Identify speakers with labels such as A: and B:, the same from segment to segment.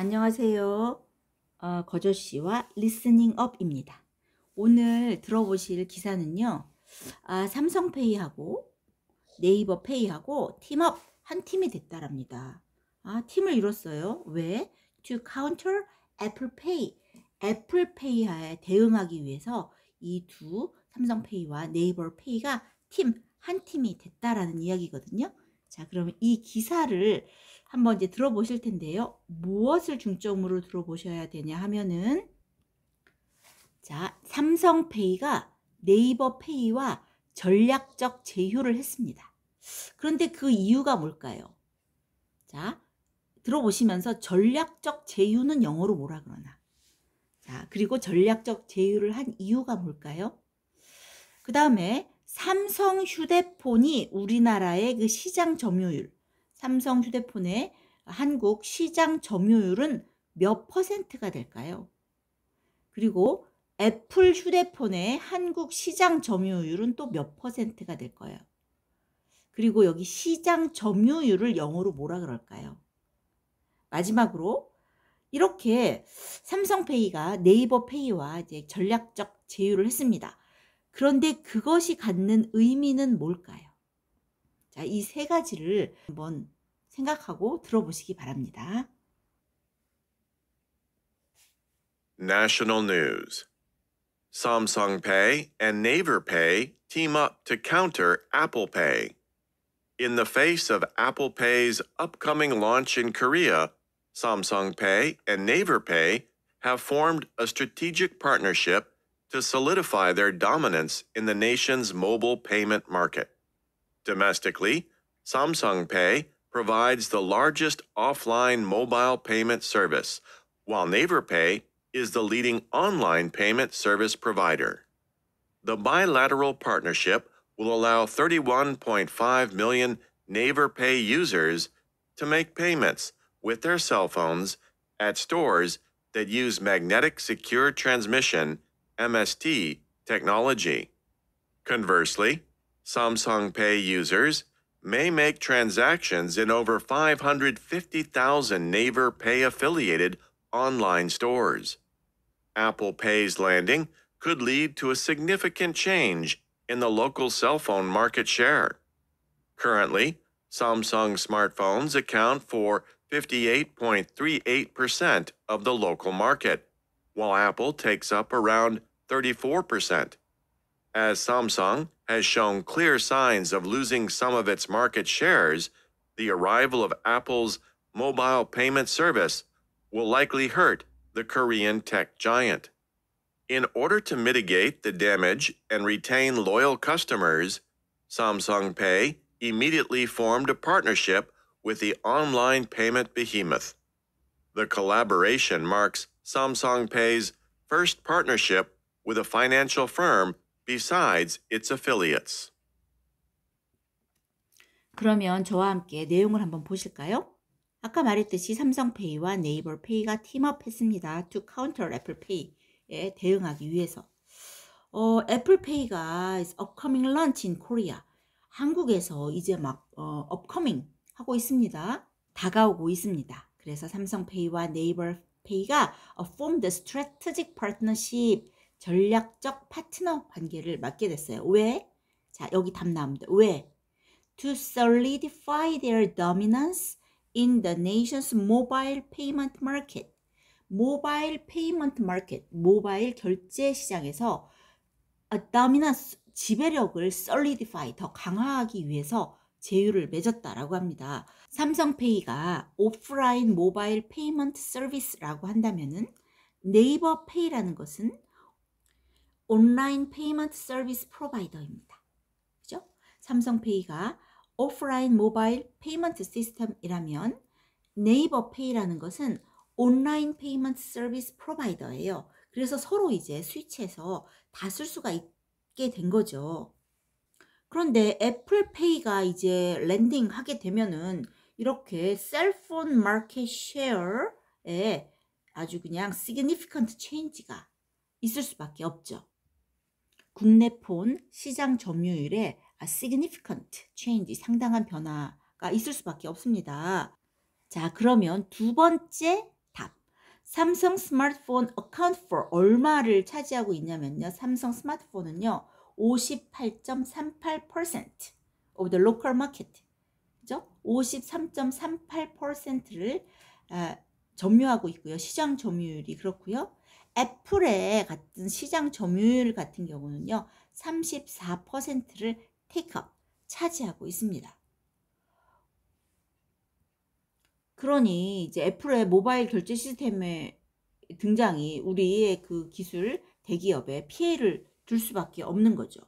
A: 안녕하세요. 어, 거저씨와 리스닝업입니다. 오늘 들어보실 기사는요. 아, 삼성페이하고 네이버페이하고 팀업 한 팀이 됐다랍니다. 아, 팀을 이뤘어요. 왜? To counter 애플페이. 애플페이에 대응하기 위해서 이 두 삼성페이와 네이버페이가 팀, 한 팀이 됐다라는 이야기거든요. 자, 그러면 이 기사를 한번 이제 들어보실 텐데요. 무엇을 중점으로 들어보셔야 되냐 하면은 자, 삼성페이가 네이버페이와 전략적 제휴를 했습니다. 그런데 그 이유가 뭘까요? 자, 들어보시면서 전략적 제휴는 영어로 뭐라 그러나. 자, 그리고 전략적 제휴를 한 이유가 뭘까요? 그 다음에 삼성 휴대폰이 우리나라의 그 시장 점유율, 삼성 휴대폰의 한국 시장 점유율은 몇 퍼센트가 될까요? 그리고 애플 휴대폰의 한국 시장 점유율은 또 몇 퍼센트가 될 거예요? 그리고 여기 시장 점유율을 영어로 뭐라 그럴까요? 마지막으로 이렇게 삼성페이가 네이버페이와 이제 전략적 제휴를 했습니다. 그런데 그것이 갖는 의미는 뭘까요? 자, 이세 가지를 한번 생각하고 들어보시기 바랍니다.
B: National news. Samsung Pay and Naver Pay team up to counter Apple Pay. In the face of Apple Pay's upcoming launch in Korea, Samsung Pay and Naver Pay have formed a strategic partnership to solidify their dominance in the nation's mobile payment market. Domestically, Samsung Pay provides the largest offline mobile payment service, while Naver Pay is the leading online payment service provider. The bilateral partnership will allow 31.5 million Naver Pay users to make payments with their cell phones at stores that use magnetic secure transmission MST technology. Conversely, Samsung Pay users may make transactions in over 550,000 Naver Pay affiliated online stores. Apple Pay's landing could lead to a significant change in the local cell phone market share. Currently, Samsung smartphones account for 58.38% of the local market, while Apple takes up around 34%. As Samsung has shown clear signs of losing some of its market shares, the arrival of Apple's mobile payment service will likely hurt the Korean tech giant. In order to mitigate the damage and retain loyal customers, Samsung Pay immediately formed a partnership with the online payment behemoth. The collaboration marks Samsung Pay's first partnership with a financial firm besides its affiliates.
A: 그러면 저와 함께 내용을 한번 보실까요? 아까 말했듯이 삼성페이와 네이버페이가 팀업했습니다. To counter 애플페이에 대응하기 위해서. 어, 애플페이가 is upcoming launch in Korea. 한국에서 이제 막 어, upcoming 하고 있습니다. 다가오고 있습니다. 그래서 삼성페이와 네이버페이가 formed a strategic partnership 전략적 파트너 관계를 맡게 됐어요. 왜? 자, 여기 답 나옵니다. 왜? To solidify their dominance in the nation's mobile payment market. Mobile payment market, 모바일 결제 시장에서 a dominance, 지배력을 solidify, 더 강화하기 위해서 제휴를 맺었다라고 합니다. 삼성페이가 오프라인 모바일 페이먼트 서비스라고 한다면은 네이버 페이라는 것은 온라인 페이먼트 서비스 프로바이더입니다. 그죠? 삼성페이가 오프라인 모바일 페이먼트 시스템이라면 네이버 페이라는 것은 온라인 페이먼트 서비스 프로바이더예요. 그래서 서로 이제 스위치해서 다 쓸 수가 있게 된 거죠. 그런데 애플페이가 이제 랜딩하게 되면은 이렇게 셀폰 마켓 쉐어에 아주 그냥 significant change가 있을 수밖에 없죠. 국내 폰 시장 점유율에 significant change, 상당한 변화가 있을 수밖에 없습니다. 자, 그러면 두 번째 답. 삼성 스마트폰 account for 얼마를 차지하고 있냐면요. 삼성 스마트폰은요. 58.38% of the local market. 그죠? 53.38%를 아, 점유하고 있고요. 시장 점유율이 그렇고요. 애플의 같은 시장 점유율 같은 경우는요. 34%를 테이크업, 차지하고 있습니다. 그러니 이제 애플의 모바일 결제 시스템의 등장이 우리의 그 기술 대기업에 피해를 줄 수밖에 없는 거죠.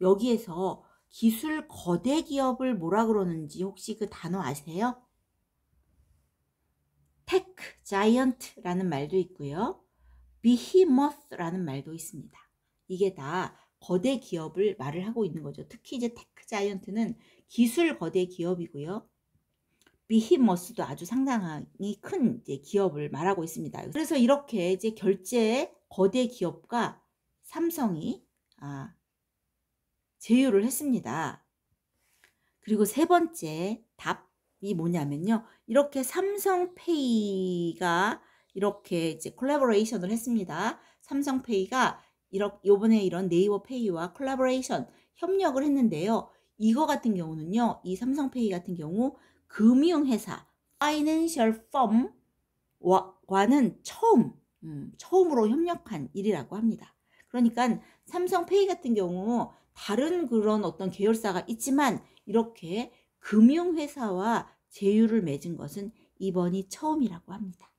A: 여기에서 기술 거대 기업을 뭐라 그러는지 혹시 그 단어 아세요? 테크, 자이언트라는 말도 있고요. 비히머스라는 말도 있습니다. 이게 다 거대 기업을 말을 하고 있는 거죠. 특히 이제 테크 자이언트는 기술 거대 기업이고요. 비히머스도 아주 상당히 큰 기업을 말하고 있습니다. 그래서 이렇게 이제 결제 거대 기업과 삼성이 아, 제휴를 했습니다. 그리고 세 번째 답이 뭐냐면요. 이렇게 삼성페이가 이렇게 이제 콜라보레이션을 했습니다. 삼성페이가 이렇게 요번에 이런 네이버페이와 콜라보레이션 협력을 했는데요. 이거 같은 경우는요. 이 삼성페이 같은 경우 금융회사 파이낸셜 펌과는 처음 음, 처음으로 협력한 일이라고 합니다. 그러니까 삼성페이 같은 경우 다른 그런 어떤 계열사가 있지만 이렇게 금융회사와 제휴를 맺은 것은 이번이 처음이라고 합니다.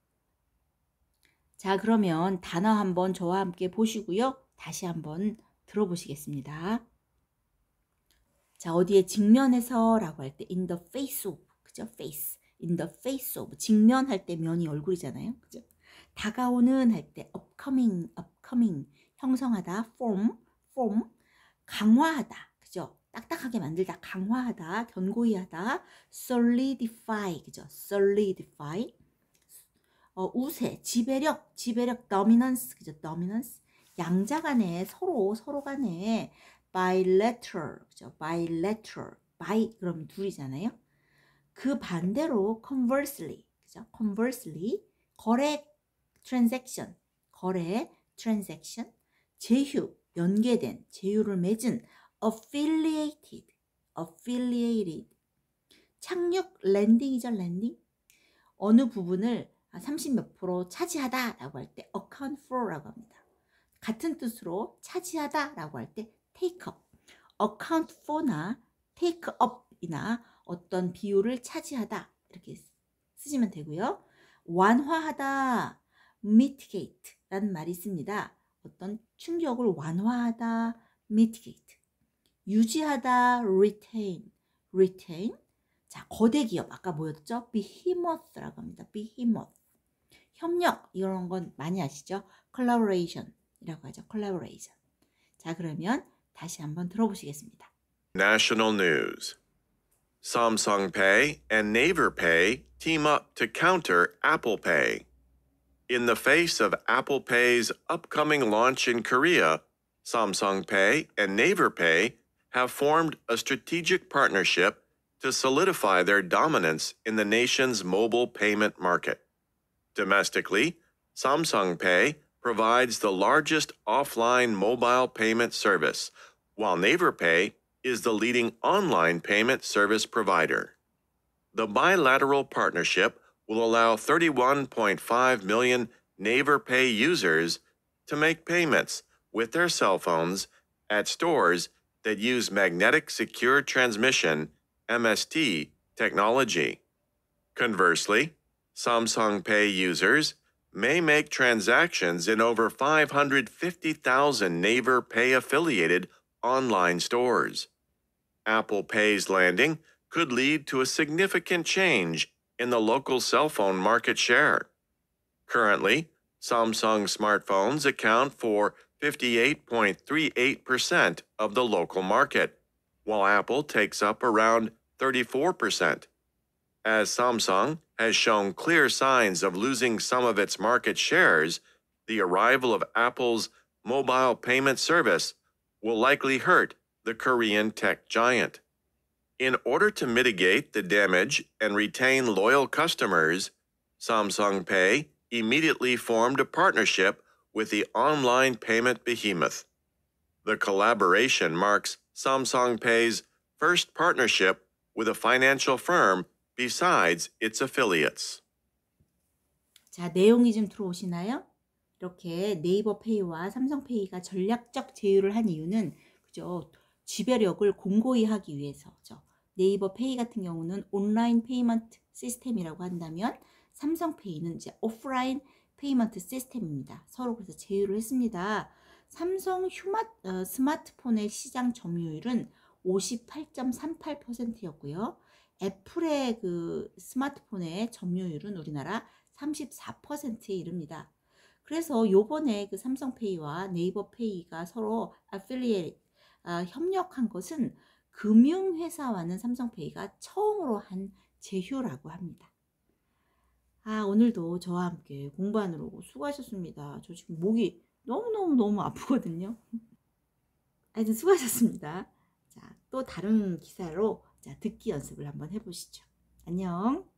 A: 자 그러면 단어 한번 저와 함께 보시고요. 다시 한번 들어보시겠습니다. 자 어디에 직면해서 라고 할 때 in the face of 그죠? face in the face of 직면할 때 면이 얼굴이잖아요. 그죠? 다가오는 할때 upcoming upcoming 형성하다 form form 강화하다 그죠? 딱딱하게 만들다, 강화하다, 견고히 하다, solidify, 그죠? solidify. 어, 우세, 지배력, 지배력, dominance, 그죠? dominance. 양자 간에 서로, 서로 간에 bilateral, 그죠? bilateral. by, 그럼 둘이잖아요? 그 반대로 conversely, 그죠? conversely. 거래, transaction. 거래, transaction. 제휴, 연계된, 제휴를 맺은, affiliated, affiliated. 착륙 랜딩이죠, 랜딩. 어느 부분을 30몇 아, 프로 차지하다라고 할 때 account for라고 합니다. 같은 뜻으로 차지하다라고 할 때 take up, account for나 take up이나 어떤 비율을 차지하다 이렇게 쓰시면 되고요. 완화하다, mitigate라는 말이 있습니다. 어떤 충격을 완화하다, mitigate. 유지하다 retain retain 자 거대 기업 아까 뭐였죠? behemoth라고 합니다. behemoth 협력 이런 건 많이 아시죠? collaboration이라고 하죠. collaboration 자 그러면 다시 한번 들어보시겠습니다.
B: National news. Samsung Pay and Naver Pay team up to counter Apple Pay. In the face of Apple Pay's upcoming launch in Korea, Samsung Pay and Naver Pay have formed a strategic partnership to solidify their dominance in the nation's mobile payment market. Domestically, Samsung Pay provides the largest offline mobile payment service, while Pay is the leading online payment service provider. The bilateral partnership will allow 31.5 million Pay users to make payments with their cell phones at stores that use magnetic secure transmission MST technology. Conversely, Samsung Pay users may make transactions in over 550,000 Naver Pay affiliated online stores. Apple Pay's landing could lead to a significant change in the local cell phone market share. Currently, Samsung smartphones account for 58.38% of the local market, while Apple takes up around 34%. As Samsung has shown clear signs of losing some of its market shares, the arrival of Apple's mobile payment service will likely hurt the Korean tech giant. In order to mitigate the damage and retain loyal customers, Samsung Pay immediately formed a partnership with the online payment behemoth. The collaboration marks Samsung Pay's first partnership with a financial firm besides its affiliates.
A: 자, 내용이 좀 들어오시나요? 이렇게 네이버 페이와 삼성 페이가 전략적 제휴를 한 이유는 그죠? 지배력을 공고히 하기 위해서죠. 네이버 페이 같은 경우는 온라인 페이먼트 시스템이라고 한다면 삼성 페이는 이제 오프라인 페이먼트 시스템입니다. 서로 그래서 제휴를 했습니다. 삼성 휴마, 어, 스마트폰의 시장 점유율은 58.38%였고요. 애플의 그 스마트폰의 점유율은 우리나라 34%에 이릅니다. 그래서 요번에 그 삼성페이와 네이버페이가 서로 아필리에 아, 협력한 것은 금융회사와는 삼성페이가 처음으로 한 제휴라고 합니다. 아, 오늘도 저와 함께 공부하느라고 수고하셨습니다. 저 지금 목이 너무너무너무 아프거든요. 하여튼 수고하셨습니다. 자, 또 다른 기사로 자, 듣기 연습을 한번 해보시죠. 안녕.